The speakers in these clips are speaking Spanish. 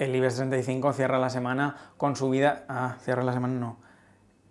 El IBEX 35 cierra la semana con subida... Ah, cierra la semana no.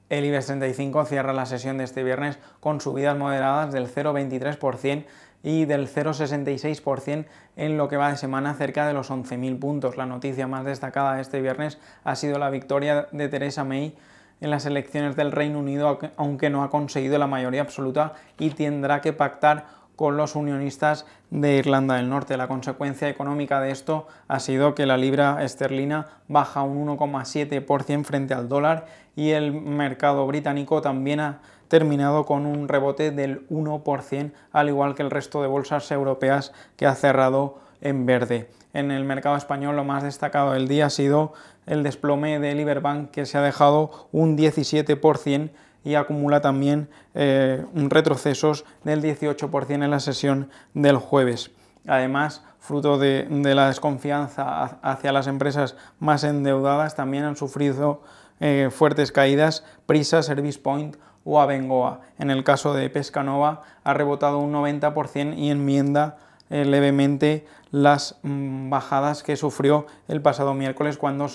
El IBEX 35 cierra la sesión de este viernes con subidas moderadas del 0,23% y del 0,66% en lo que va de semana cerca de los 11.000 puntos. La noticia más destacada de este viernes ha sido la victoria de Theresa May en las elecciones del Reino Unido, aunque no ha conseguido la mayoría absoluta y tendrá que pactar con los unionistas de Irlanda del Norte. La consecuencia económica de esto ha sido que la libra esterlina baja un 1,7% frente al dólar y el mercado británico también ha terminado con un rebote del 1%, al igual que el resto de bolsas europeas que ha cerrado en verde. En el mercado español lo más destacado del día ha sido el desplome de Iberbank que se ha dejado un 17% y acumula también eh, retrocesos del 18% en la sesión del jueves. Además, fruto de, de, la desconfianza hacia las empresas más endeudadas, también han sufrido eh, fuertes caídas Prisa, Service Point o Abengoa. En el caso de Pescanova ha rebotado un 90% y enmienda eh, levemente las mm, bajadas que sufrió el pasado miércoles cuando,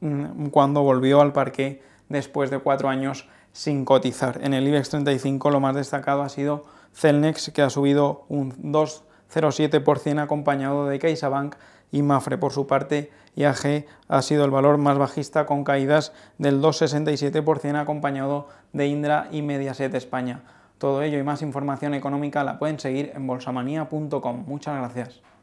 mm, cuando volvió al parque después de cuatro años sin cotizar. En el IBEX 35 lo más destacado ha sido Celnex, que ha subido un 2,07% acompañado de CaixaBank y Mafre. Por su parte, AG ha sido el valor más bajista con caídas del 2,67% acompañado de Indra y Mediaset España. Todo ello y más información económica la pueden seguir en bolsamanía.com. Muchas gracias.